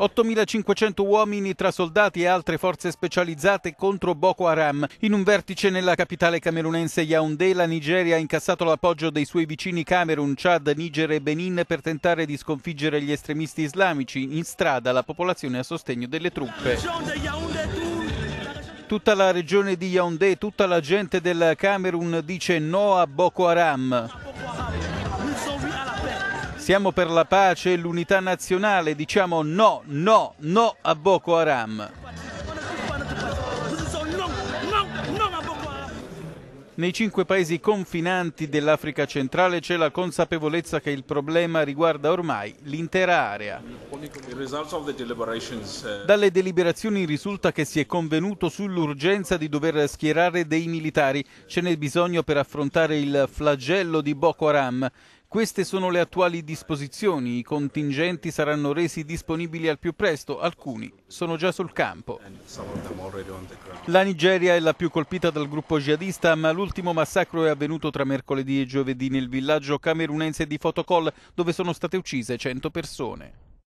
8.500 uomini tra soldati e altre forze specializzate contro Boko Haram. In un vertice nella capitale camerunense Yaoundé, la Nigeria ha incassato l'appoggio dei suoi vicini Camerun, Chad, Niger e Benin per tentare di sconfiggere gli estremisti islamici. In strada la popolazione a sostegno delle truppe tutta la regione di Yaoundé, tutta la gente del Camerun dice no a Boko Haram. Siamo per la pace e l'unità nazionale, diciamo no, no, no a Boko Haram. Nei cinque paesi confinanti dell'Africa centrale c'è la consapevolezza che il problema riguarda ormai l'intera area. Dalle deliberazioni risulta che si è convenuto sull'urgenza di dover schierare dei militari. Ce n'è bisogno per affrontare il flagello di Boko Haram. Queste sono le attuali disposizioni, i contingenti saranno resi disponibili al più presto, alcuni sono già sul campo. La Nigeria è la più colpita dal gruppo jihadista, ma l'ultimo massacro è avvenuto tra mercoledì e giovedì nel villaggio camerunense di Fotokol, dove sono state uccise 100 persone.